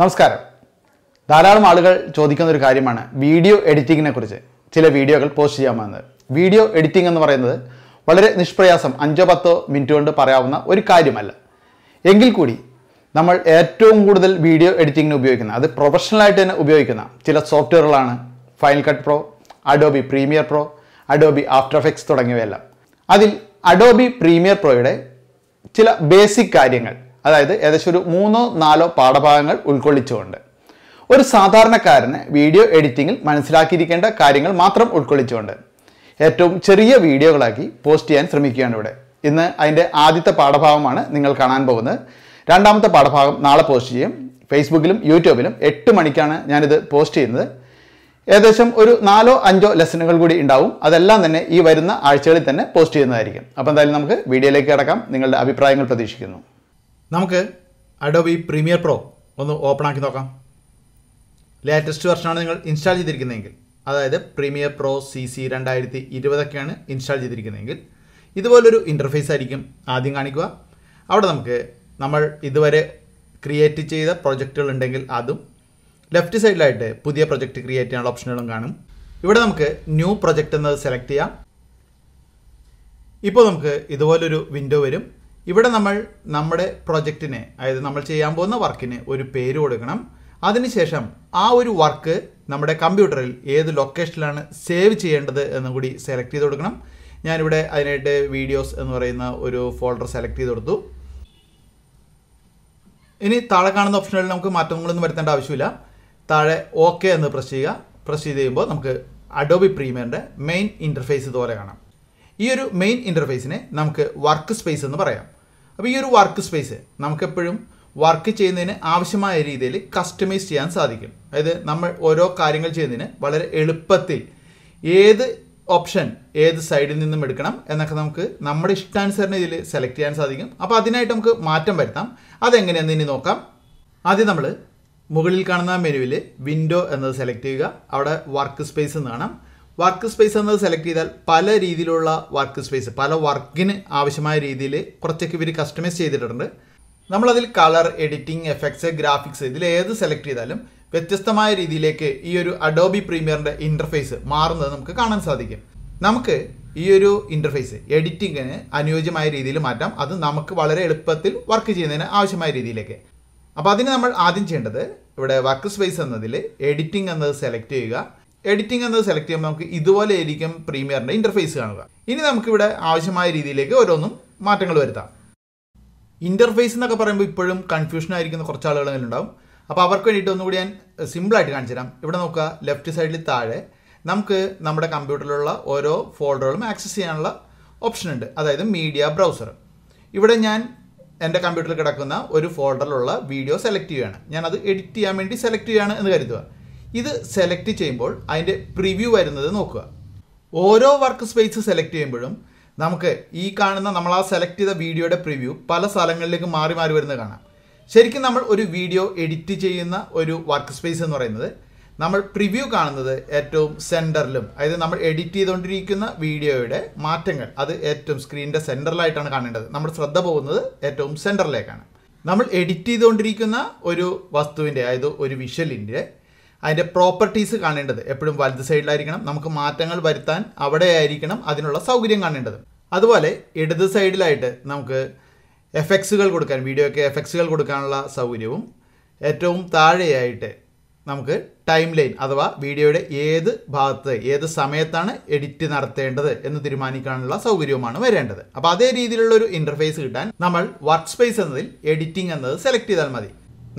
നമസ്കാരം ധാരാളം ആളുകൾ ചോദിക്കുന്ന ഒരു കാര്യമാണ് വീഡിയോ എഡിറ്റിങ്ങിനെ കുറിച്ച് ചില വീഡിയോകൾ പോസ്റ്റ് ചെയ്യാമെന്നത് വീഡിയോ എഡിറ്റിംഗ് എന്ന് പറയുന്നത് വളരെ നിഷ്പ്രയാസം അഞ്ചോ പത്തോ മിനിറ്റ് കൊണ്ട് പറയാവുന്ന ഒരു കാര്യമല്ല എങ്കിൽ കൂടി നമ്മൾ ഏറ്റവും കൂടുതൽ വീഡിയോ എഡിറ്റിങ്ങിന് ഉപയോഗിക്കുന്ന അത് പ്രൊഫഷണലായിട്ട് തന്നെ ഉപയോഗിക്കുന്ന ചില സോഫ്റ്റ്വെയറുകളാണ് Final Cut Pro Adobe Premiere Pro Adobe After Effects തുടങ്ങിയവയെല്ലാം അതിൽ അഡോബി പ്രീമിയർ പ്രോയുടെ ചില ബേസിക് കാര്യങ്ങൾ അതായത് ഏകദേശം ഒരു മൂന്നോ നാലോ പാഠഭാഗങ്ങൾ ഉൾക്കൊള്ളിച്ചുകൊണ്ട് ഒരു സാധാരണക്കാരന് വീഡിയോ എഡിറ്റിംഗിൽ മനസ്സിലാക്കിയിരിക്കേണ്ട കാര്യങ്ങൾ മാത്രം ഉൾക്കൊള്ളിച്ചുകൊണ്ട് ഏറ്റവും ചെറിയ വീഡിയോകളാക്കി പോസ്റ്റ് ചെയ്യാൻ ശ്രമിക്കുകയാണ് ഇവിടെ ഇന്ന് അതിൻ്റെ ആദ്യത്തെ പാഠഭാഗമാണ് നിങ്ങൾ കാണാൻ പോകുന്നത് രണ്ടാമത്തെ പാഠഭാഗം നാളെ പോസ്റ്റ് ചെയ്യും ഫേസ്ബുക്കിലും യൂട്യൂബിലും എട്ട് മണിക്കാണ് ഞാനിത് പോസ്റ്റ് ചെയ്യുന്നത് ഏകദേശം ഒരു നാലോ അഞ്ചോ ലെസണുകൾ കൂടി ഉണ്ടാവും അതെല്ലാം തന്നെ ഈ വരുന്ന ആഴ്ചകളിൽ തന്നെ പോസ്റ്റ് ചെയ്യുന്നതായിരിക്കും അപ്പോൾ എന്തായാലും നമുക്ക് വീഡിയോയിലേക്ക് കിടക്കാം നിങ്ങളുടെ അഭിപ്രായങ്ങൾ പ്രതീക്ഷിക്കുന്നു നമുക്ക് അഡോബി പ്രീമിയർ പ്രോ ഒന്ന് ഓപ്പൺ ആക്കി നോക്കാം ലേറ്റസ്റ്റ് വെർഷനാണ് നിങ്ങൾ ഇൻസ്റ്റാൾ ചെയ്തിരിക്കുന്നതെങ്കിൽ അതായത് പ്രീമിയർ പ്രോ സി സി രണ്ടായിരത്തി ഇരുപതൊക്കെയാണ് ഇൻസ്റ്റാൾ ചെയ്തിരിക്കുന്നതെങ്കിൽ ഇതുപോലൊരു ഇൻ്റർഫേസ് ആയിരിക്കും ആദ്യം കാണിക്കുക അവിടെ നമുക്ക് നമ്മൾ ഇതുവരെ ക്രിയേറ്റ് ചെയ്ത പ്രൊജക്റ്റുകൾ ഉണ്ടെങ്കിൽ അതും ലെഫ്റ്റ് സൈഡിലായിട്ട് പുതിയ പ്രൊജക്റ്റ് ക്രിയേറ്റ് ചെയ്യാനുള്ള ഓപ്ഷനുകളും കാണും ഇവിടെ നമുക്ക് ന്യൂ പ്രൊജക്റ്റ് എന്നത് സെലക്ട് ചെയ്യാം ഇപ്പോൾ നമുക്ക് ഇതുപോലൊരു വിൻഡോ വരും ഇവിടെ നമ്മൾ നമ്മുടെ പ്രൊജക്റ്റിനെ അതായത് നമ്മൾ ചെയ്യാൻ പോകുന്ന വർക്കിന് ഒരു പേര് കൊടുക്കണം അതിനുശേഷം ആ ഒരു വർക്ക് നമ്മുടെ കമ്പ്യൂട്ടറിൽ ഏത് ലൊക്കേഷനിലാണ് സേവ് ചെയ്യേണ്ടത് എന്നും കൂടി സെലക്ട് ചെയ്ത് കൊടുക്കണം ഞാനിവിടെ അതിനായിട്ട് വീഡിയോസ് എന്ന് പറയുന്ന ഒരു ഫോൾഡർ സെലക്ട് ചെയ്ത് കൊടുത്തു ഇനി താഴെ കാണുന്ന ഓപ്ഷനുകളിൽ നമുക്ക് മാറ്റങ്ങളൊന്നും വരുത്തേണ്ട ആവശ്യമില്ല താഴെ ഓക്കെ എന്ന് പ്രസ് ചെയ്യുക പ്രസ് ചെയ്ത് കഴിയുമ്പോൾ നമുക്ക് അഡോബി പ്രീമിയറിൻ്റെ മെയിൻ ഇൻ്റർഫേസ് ഇതുപോലെ കാണാം ഈ ഒരു മെയിൻ ഇൻ്റർഫേസിനെ നമുക്ക് വർക്ക് സ്പേസ് എന്ന് പറയാം അപ്പോൾ ഈ ഒരു വർക്ക് സ്പേസ് നമുക്കെപ്പോഴും വർക്ക് ചെയ്യുന്നതിന് ആവശ്യമായ രീതിയിൽ കസ്റ്റമൈസ് ചെയ്യാൻ സാധിക്കും അതായത് നമ്മൾ ഓരോ കാര്യങ്ങൾ ചെയ്യുന്നതിന് വളരെ എളുപ്പത്തിൽ ഏത് ഓപ്ഷൻ ഏത് സൈഡിൽ നിന്നും എടുക്കണം എന്നൊക്കെ നമുക്ക് നമ്മുടെ ഇഷ്ടാനുസരണം ഇതിൽ സെലക്ട് ചെയ്യാൻ സാധിക്കും അപ്പോൾ അതിനായിട്ട് നമുക്ക് മാറ്റം വരുത്താം അതെങ്ങനെയാണെന്ന് ഇനി നോക്കാം ആദ്യം നമ്മൾ മുകളിൽ കാണുന്ന മെനുവിൽ വിൻഡോ എന്നത് സെലക്ട് ചെയ്യുക അവിടെ വർക്ക് സ്പേസ് എന്ന് കാണാം വർക്ക് സ്പേസ് എന്നത് സെലക്ട് ചെയ്താൽ പല രീതിയിലുള്ള വർക്ക് സ്പേസ് പല വർക്കിന് ആവശ്യമായ രീതിയിൽ കുറച്ചൊക്കെ ഇവർ കസ്റ്റമൈസ് ചെയ്തിട്ടുണ്ട് നമ്മളതിൽ കളർ എഡിറ്റിംഗ് എഫക്ട്സ് ഗ്രാഫിക്സ് ഇതിൽ ഏത് സെലക്ട് ചെയ്താലും വ്യത്യസ്തമായ രീതിയിലേക്ക് ഈ ഒരു അഡോബി പ്രീമിയറിൻ്റെ ഇൻ്റർഫേസ് മാറുന്നത് നമുക്ക് കാണാൻ സാധിക്കും നമുക്ക് ഈ ഒരു ഇൻ്റർഫേസ് എഡിറ്റിങ്ങിന് അനുയോജ്യമായ രീതിയിൽ മാറ്റാം അത് നമുക്ക് വളരെ എളുപ്പത്തിൽ വർക്ക് ചെയ്യുന്നതിന് ആവശ്യമായ രീതിയിലേക്ക് അപ്പോൾ അതിന് നമ്മൾ ആദ്യം ചെയ്യേണ്ടത് ഇവിടെ വർക്ക് സ്പേസ് എന്നതിൽ എഡിറ്റിംഗ് എന്നത് സെലക്ട് ചെയ്യുക എഡിറ്റിംഗ് എന്നത് സെലക്ട് ചെയ്യുമ്പോൾ നമുക്ക് ഇതുപോലെ ആയിരിക്കും പ്രീമിയറിൻ്റെ ഇൻ്റർഫേസ് കാണുക ഇനി നമുക്കിവിടെ ആവശ്യമായ രീതിയിലേക്ക് ഓരോന്നും മാറ്റങ്ങൾ വരുത്താം ഇൻ്റർഫേസ് എന്നൊക്കെ പറയുമ്പോൾ ഇപ്പോഴും കൺഫ്യൂഷൻ ആയിരിക്കുന്ന കുറച്ച് ആളുകളുണ്ടാവും അപ്പോൾ അവർക്ക് വേണ്ടിയിട്ട് ഒന്നുകൂടി ഞാൻ സിമ്പിളായിട്ട് കാണിച്ചു തരാം ഇവിടെ നോക്കുക ലെഫ്റ്റ് സൈഡിൽ താഴെ നമുക്ക് നമ്മുടെ കമ്പ്യൂട്ടറിലുള്ള ഓരോ ഫോൾഡറുകളും ആക്സസ് ചെയ്യാനുള്ള ഓപ്ഷൻ ഉണ്ട് അതായത് മീഡിയ ബ്രൗസർ ഇവിടെ ഞാൻ എൻ്റെ കമ്പ്യൂട്ടറിൽ കിടക്കുന്ന ഒരു ഫോൾഡറിലുള്ള വീഡിയോ സെലക്ട് ചെയ്യുകയാണ് ഞാനത് എഡിറ്റ് ചെയ്യാൻ വേണ്ടി സെലക്ട് ചെയ്യുകയാണ് എന്ന് കരുതുക ഇത് സെലക്ട് ചെയ്യുമ്പോൾ അതിൻ്റെ പ്രിവ്യൂ വരുന്നത് നോക്കുക ഓരോ വർക്ക് സ്പേസ് സെലക്ട് ചെയ്യുമ്പോഴും നമുക്ക് ഈ കാണുന്ന നമ്മൾ ആ സെലക്ട് ചെയ്ത വീഡിയോയുടെ പ്രിവ്യൂ പല സ്ഥലങ്ങളിലേക്ക് മാറി മാറി വരുന്നത് കാണാം ശരിക്കും നമ്മൾ ഒരു വീഡിയോ എഡിറ്റ് ചെയ്യുന്ന ഒരു വർക്ക് സ്പേസ് എന്ന് പറയുന്നത് നമ്മൾ പ്രിവ്യൂ കാണുന്നത് ഏറ്റവും സെൻറ്ററിലും അതായത് നമ്മൾ എഡിറ്റ് ചെയ്തുകൊണ്ടിരിക്കുന്ന വീഡിയോയുടെ മാറ്റങ്ങൾ അത് ഏറ്റവും സ്ക്രീനിൻ്റെ സെൻറ്ററിലായിട്ടാണ് കാണേണ്ടത് നമ്മൾ ശ്രദ്ധ പോകുന്നത് ഏറ്റവും സെൻറ്ററിലേക്കാണ് നമ്മൾ എഡിറ്റ് ചെയ്തുകൊണ്ടിരിക്കുന്ന ഒരു വസ്തുവിൻ്റെ അതായത് ഒരു വിഷലിൻ്റെ അതിൻ്റെ പ്രോപ്പർട്ടീസ് കാണേണ്ടത് എപ്പോഴും വലത് സൈഡിലായിരിക്കണം നമുക്ക് മാറ്റങ്ങൾ വരുത്താൻ അവിടെ ആയിരിക്കണം അതിനുള്ള സൗകര്യം കാണേണ്ടത് അതുപോലെ ഇടത് സൈഡിലായിട്ട് നമുക്ക് എഫക്സുകൾ കൊടുക്കാൻ വീഡിയോയ്ക്ക് എഫക്സുകൾ കൊടുക്കാനുള്ള സൗകര്യവും ഏറ്റവും താഴെയായിട്ട് നമുക്ക് ടൈം ലൈൻ അഥവാ വീഡിയോയുടെ ഏത് ഭാഗത്ത് ഏത് സമയത്താണ് എഡിറ്റ് നടത്തേണ്ടത് എന്ന് തീരുമാനിക്കാനുള്ള സൗകര്യവുമാണ് വരേണ്ടത് അപ്പോൾ അതേ രീതിയിലുള്ള ഒരു ഇൻ്റർഫേസ് കിട്ടാൻ നമ്മൾ വർക്ക് സ്പേസ് എന്നതിൽ എഡിറ്റിംഗ് എന്നത് സെലക്ട് ചെയ്താൽ മതി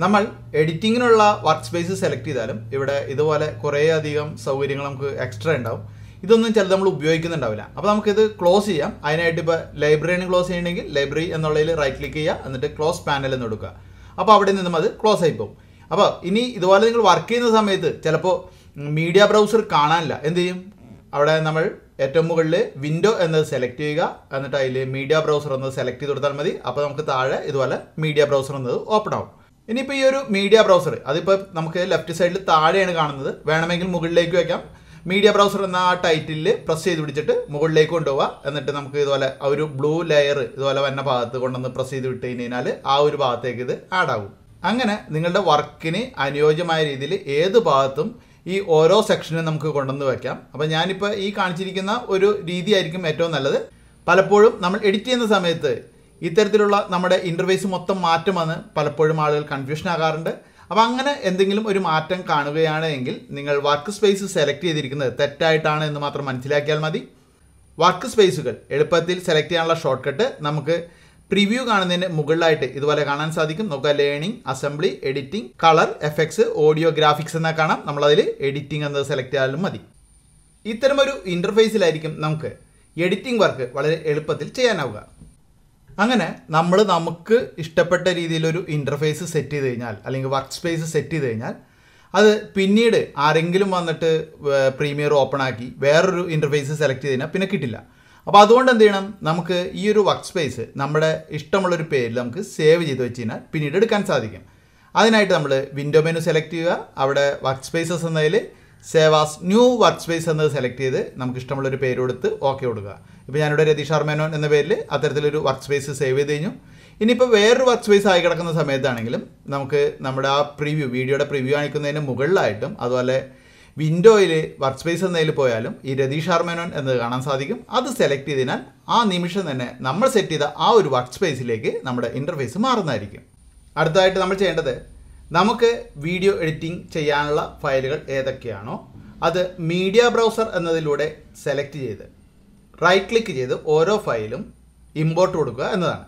നമ്മൾ എഡിറ്റിങ്ങിനുള്ള വർക്ക് സ്പേസ് സെലക്ട് ചെയ്താലും ഇവിടെ ഇതുപോലെ കുറേയധികം സൗകര്യങ്ങൾ നമുക്ക് എക്സ്ട്രാ ഉണ്ടാവും ഇതൊന്നും ചിലത് നമ്മൾ ഉപയോഗിക്കുന്നുണ്ടാവില്ല അപ്പോൾ നമുക്കിത് ക്ലോസ് ചെയ്യാം അതിനായിട്ട് ഇപ്പോൾ ലൈബ്രറിയാണ് ക്ലോസ് ചെയ്യണമെങ്കിൽ ലൈബ്രറി എന്നുള്ളതിൽ റൈറ്റ് ക്ലിക്ക് ചെയ്യുക എന്നിട്ട് ക്ലോസ് പാനൽ എന്ന് കൊടുക്കുക അപ്പോൾ അവിടെ നിന്നും അത് ക്ലോസ് ആയി പോകും അപ്പോൾ ഇനി ഇതുപോലെ നിങ്ങൾ വർക്ക് ചെയ്യുന്ന സമയത്ത് ചിലപ്പോൾ മീഡിയ ബ്രൗസർ കാണാനില്ല എന്ത് ചെയ്യും അവിടെ നമ്മൾ ഏറ്റവും മുകളിൽ വിൻഡോ എന്നത് സെലക്ട് ചെയ്യുക എന്നിട്ട് അതിൽ മീഡിയ ബ്രൗസർ എന്നത് സെലക്ട് ചെയ്ത് കൊടുത്താൽ മതി അപ്പോൾ നമുക്ക് താഴെ ഇതുപോലെ മീഡിയ ബ്രൗസർ എന്നത് ഓപ്പൺ ആവും ഇനിയിപ്പോൾ ഈ ഒരു മീഡിയ ബ്രൗസർ അതിപ്പോൾ നമുക്ക് ലെഫ്റ്റ് സൈഡിൽ താഴെയാണ് കാണുന്നത് വേണമെങ്കിൽ മുകളിലേക്ക് വയ്ക്കാം മീഡിയ ബ്രൗസർ എന്ന ആ ടൈറ്റിലിൽ പ്രസ് ചെയ്ത് പിടിച്ചിട്ട് മുകളിലേക്ക് കൊണ്ടുപോവാം എന്നിട്ട് നമുക്ക് ഇതുപോലെ ആ ഒരു ബ്ലൂ ലെയർ ഇതുപോലെ വന്ന ഭാഗത്ത് കൊണ്ടുവന്ന് പ്രസ് ചെയ്ത് വിട്ട് കഴിഞ്ഞാൽ ആ ഒരു ഭാഗത്തേക്ക് ഇത് ആഡ് ആകും അങ്ങനെ നിങ്ങളുടെ വർക്കിന് അനുയോജ്യമായ രീതിയിൽ ഏത് ഭാഗത്തും ഈ ഓരോ സെക്ഷനും നമുക്ക് കൊണ്ടുവന്ന് വയ്ക്കാം അപ്പോൾ ഞാനിപ്പോൾ ഈ കാണിച്ചിരിക്കുന്ന ഒരു രീതിയായിരിക്കും ഏറ്റവും നല്ലത് പലപ്പോഴും നമ്മൾ എഡിറ്റ് ചെയ്യുന്ന സമയത്ത് ഇത്തരത്തിലുള്ള നമ്മുടെ ഇൻ്റർവേസ് മൊത്തം മാറ്റമാണ് പലപ്പോഴും ആളുകൾ കൺഫ്യൂഷൻ ആകാറുണ്ട് അപ്പോൾ അങ്ങനെ എന്തെങ്കിലും ഒരു മാറ്റം കാണുകയാണ് എങ്കിൽ നിങ്ങൾ വർക്ക് സ്പേസ് സെലക്ട് ചെയ്തിരിക്കുന്നത് തെറ്റായിട്ടാണ് എന്ന് മാത്രം മനസ്സിലാക്കിയാൽ മതി വർക്ക് സ്പേസുകൾ എളുപ്പത്തിൽ സെലക്ട് ചെയ്യാനുള്ള ഷോർട്ട് കട്ട് നമുക്ക് പ്രിവ്യൂ കാണുന്നതിന് മുകളിലായിട്ട് ഇതുപോലെ കാണാൻ സാധിക്കും നമുക്ക് learning assembly editing colour effects audio graphics എന്നൊക്കെ കാണാം നമ്മളതിൽ എഡിറ്റിംഗ് എന്നത് സെലക്ട് ചെയ്താലും മതി ഇത്തരമൊരു ഇൻ്റർഫേസിലായിരിക്കും നമുക്ക് എഡിറ്റിംഗ് വർക്ക് വളരെ എളുപ്പത്തിൽ ചെയ്യാനാവുക അങ്ങനെ നമ്മൾ നമുക്ക് ഇഷ്ടപ്പെട്ട രീതിയിലൊരു ഇൻ്റർഫേസ് സെറ്റ് ചെയ്ത് കഴിഞ്ഞാൽ അല്ലെങ്കിൽ വർക്ക് സ്പേസ് സെറ്റ് ചെയ്ത് കഴിഞ്ഞാൽ അത് പിന്നീട് ആരെങ്കിലും വന്നിട്ട് പ്രീമിയർ ഓപ്പൺ ആക്കി വേറൊരു ഇൻ്റർഫേസ് സെലക്ട് ചെയ്ത് കഴിഞ്ഞാൽ പിന്നെ കിട്ടില്ല അപ്പോൾ അതുകൊണ്ട് എന്ത് ചെയ്യണം നമുക്ക് ഈ ഒരു വർക്ക് സ്പേസ് നമ്മുടെ ഇഷ്ടമുള്ളൊരു പേരിൽ നമുക്ക് സേവ് ചെയ്ത് വെച്ച് കഴിഞ്ഞാൽ പിന്നീട് എടുക്കാൻ സാധിക്കും അതിനായിട്ട് നമ്മൾ വിൻഡോ മെനു സെലക്ട് ചെയ്യുക അവിടെ വർക്ക് സ്പേസസ് എന്നതിൽ ആസ് ന്യൂ വർക്ക് സ്പേസ് എന്നത് സെലക്ട് ചെയ്ത് നമുക്ക് ഇഷ്ടമുള്ളൊരു പേര് കൊടുത്ത് ഓക്കെ കൊടുക്കുക ഇപ്പോൾ ഞാനിവിടെ രതീഷ് ആർമേനോൻ എന്ന പേരിൽ അത്തരത്തിലൊരു വർക്ക് സ്പേസ് സേവ് ചെയ്ത് കഴിഞ്ഞു ഇനിയിപ്പോൾ വേറൊരു വർക്ക് സ്പേസ് ആയി കിടക്കുന്ന സമയത്താണെങ്കിലും നമുക്ക് നമ്മുടെ ആ പ്രിവ്യൂ വീഡിയോയുടെ പ്രിവ്യൂ കാണിക്കുന്നതിന് മുകളിലായിട്ടും അതുപോലെ വിൻഡോയിൽ വർക്ക് സ്പേസ് എന്നതിൽ പോയാലും ഈ രതീഷ് ആർമേനോൻ എന്നത് കാണാൻ സാധിക്കും അത് സെലക്ട് ചെയ്തതിനാൽ ആ നിമിഷം തന്നെ നമ്മൾ സെറ്റ് ചെയ്ത ആ ഒരു വർക്ക് സ്പേസിലേക്ക് നമ്മുടെ ഇൻ്റർഫേസ് മാറുന്നതായിരിക്കും അടുത്തതായിട്ട് നമ്മൾ ചെയ്യേണ്ടത് നമുക്ക് വീഡിയോ എഡിറ്റിംഗ് ചെയ്യാനുള്ള ഫയലുകൾ ഏതൊക്കെയാണോ അത് മീഡിയ ബ്രൗസർ എന്നതിലൂടെ സെലക്ട് ചെയ്ത് റൈറ്റ് ക്ലിക്ക് ചെയ്ത് ഓരോ ഫയലും ഇമ്പോർട്ട് കൊടുക്കുക എന്നതാണ്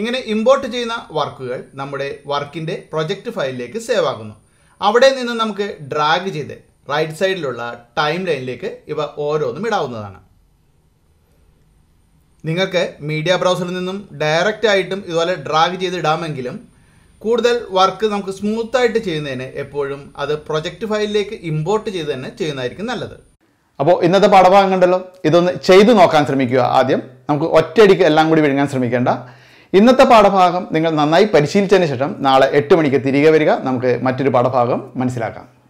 ഇങ്ങനെ ഇമ്പോർട്ട് ചെയ്യുന്ന വർക്കുകൾ നമ്മുടെ വർക്കിൻ്റെ പ്രൊജക്റ്റ് ഫയലിലേക്ക് സേവ് ആകുന്നു അവിടെ നിന്ന് നമുക്ക് ഡ്രാഗ് ചെയ്ത് റൈറ്റ് സൈഡിലുള്ള ടൈം ലൈനിലേക്ക് ഇവ ഓരോന്നും ഇടാവുന്നതാണ് നിങ്ങൾക്ക് മീഡിയ ബ്രൗസറിൽ നിന്നും ഡയറക്റ്റ് ആയിട്ടും ഇതുപോലെ ഡ്രാഗ് ചെയ്ത് ഇടാമെങ്കിലും കൂടുതൽ വർക്ക് നമുക്ക് സ്മൂത്ത് ആയിട്ട് ചെയ്യുന്നതിന് എപ്പോഴും അത് പ്രൊജക്ട് ഫയലിലേക്ക് ഇമ്പോർട്ട് ചെയ്ത് തന്നെ ചെയ്യുന്നതായിരിക്കും നല്ലത് അപ്പോൾ ഇന്നത്തെ പാഠഭാഗം കണ്ടല്ലോ ഇതൊന്ന് ചെയ്തു നോക്കാൻ ശ്രമിക്കുക ആദ്യം നമുക്ക് ഒറ്റയടിക്ക് എല്ലാം കൂടി വിഴുങ്ങാൻ ശ്രമിക്കേണ്ട ഇന്നത്തെ പാഠഭാഗം നിങ്ങൾ നന്നായി പരിശീലിച്ചതിന് ശേഷം നാളെ എട്ട് മണിക്ക് തിരികെ വരിക നമുക്ക് മറ്റൊരു പാഠഭാഗം മനസ്സിലാക്കാം